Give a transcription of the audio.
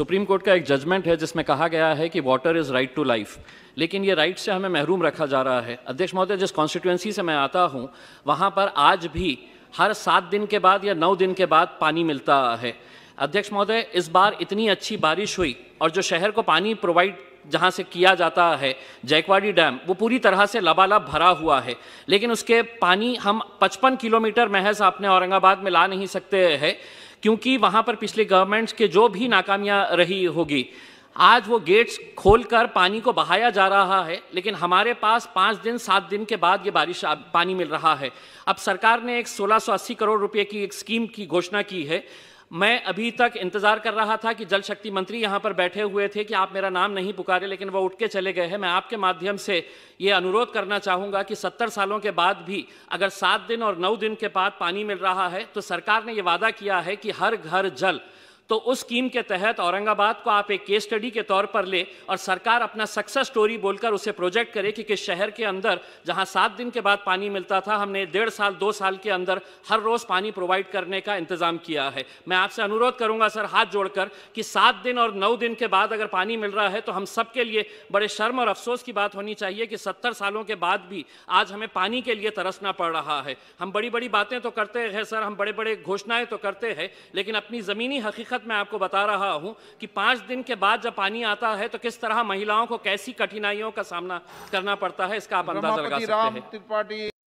supreme court का एक judgement है जिसमें कहा गया है कि water is right to life लेकिन ये राइट से हमें महरूम रखा जा रहा है अध्यक्ष महोदय जिस कॉन्स्टिट्यूंसी से मैं आता हूँ वहाँ पर आज भी हर सात दिन के बाद या नौ दिन के बाद पानी मिलता है अध्यक्ष महोदय इस बार इतनी अच्छी बारिश हुई और जो शहर को पानी प्रोवाइड जहाँ से किया जाता है जैकवाड़ी डैम वो पूरी तरह से लबालब भरा हुआ है लेकिन उसके पानी हम 55 किलोमीटर महज अपने औरंगाबाद में ला नहीं सकते हैं क्योंकि वहाँ पर पिछले गवर्नमेंट्स के जो भी नाकामियाँ रही होगी आज वो गेट्स खोलकर पानी को बहाया जा रहा है लेकिन हमारे पास पाँच दिन सात दिन के बाद ये बारिश पानी मिल रहा है अब सरकार ने एक 1680 करोड़ रुपए की एक स्कीम की घोषणा की है मैं अभी तक इंतज़ार कर रहा था कि जल शक्ति मंत्री यहाँ पर बैठे हुए थे कि आप मेरा नाम नहीं पुकारे लेकिन वो उठ के चले गए हैं मैं आपके माध्यम से ये अनुरोध करना चाहूँगा कि सत्तर सालों के बाद भी अगर सात दिन और नौ दिन के बाद पानी मिल रहा है तो सरकार ने ये वादा किया है कि हर घर जल तो उस स्कीम के तहत औरंगाबाद को आप एक केस स्टडी के तौर पर ले और सरकार अपना सक्सेस स्टोरी बोलकर उसे प्रोजेक्ट करे कि किस शहर के अंदर जहां सात दिन के बाद पानी मिलता था हमने डेढ़ साल दो साल के अंदर हर रोज़ पानी प्रोवाइड करने का इंतज़ाम किया है मैं आपसे अनुरोध करूंगा सर हाथ जोड़कर कि सात दिन और नौ दिन के बाद अगर पानी मिल रहा है तो हम सबके लिए बड़े शर्म और अफसोस की बात होनी चाहिए कि सत्तर सालों के बाद भी आज हमें पानी के लिए तरसना पड़ रहा है हम बड़ी बड़ी बातें तो करते हैं सर हम बड़े बड़े घोषणाएं तो करते हैं लेकिन अपनी ज़मीनी हकीकत हकीकत मैं आपको बता रहा हूं कि पांच दिन के बाद जब पानी आता है तो किस तरह महिलाओं को कैसी कठिनाइयों का सामना करना पड़ता है इसका आप अंदाजा लगा सकते हैं